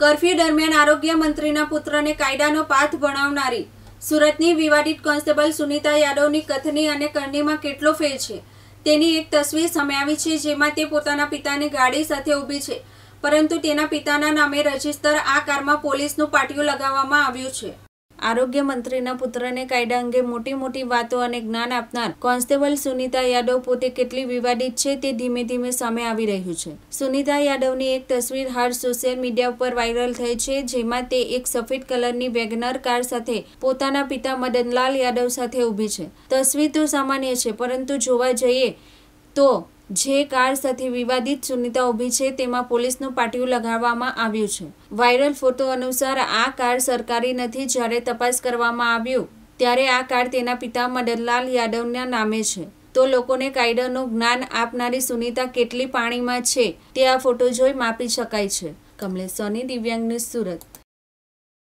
curfew દરમિયાન આરોગ્ય મંત્રીના પુત્રને કાયદાનો પાથ ભણાવનારી સુરતની વિવાદિત કોન્સ્ટેબલ સુનિતા યાદવની કથની અને કરણીમાં કેટલો ફેર છે તેની એક તસવીર સામે છે જેમાં તે પોતાના પિતાની ગાડી સાથે ઊભી છે પરંતુ તેના પિતાના નામે રજીસ્ટર આ કારમાં પોલીસનું પાટિયું લગાવવામાં આવ્યું છે આરોગ્ય મંત્રીના પુત્રને કાયદા અંગે મોટી મોટી વાતો અને જ્ઞાન આપનાર કોન્સ્ટેબલ સુનિતા યાદવ પોતે કેટલી વિવાદિત છે તે ધીમે ધીમે સામે આવી રહ્યું છે સુનિતા યાદવની એક તસવીર હાલ સોશિયલ મીડિયા ઉપર વાયરલ થઈ છે જેમાં તે એક સફેદ કલરની વેગનર કાર સાથે પોતાના પિતા મદનલાલ યાદવ સાથે ઊભી છે તસવીર તો સામાન્ય છે પરંતુ જોવા જઈએ તો જે કાર સાથે વિવાદિત સુનિતા ઊભી છે તેમાં પોલીસનું પાટિયું લગાવવામાં આવ્યું છે વાયરલ ફોટો અનુસાર આ કાર સરકારી નથી જ્યારે તપાસ કરવામાં આવ્યું ત્યારે આ કાર તેના પિતા મદનલાલ યાદવના નામે છે તો લોકોને કાયદાનું જ્ઞાન આપનારી સુનિતા કેટલી પાણીમાં છે તે આ ફોટો જોઈ માપી શકાય છે કમલેશ સોની દિવ્યાંગ ન્યૂઝ સુરત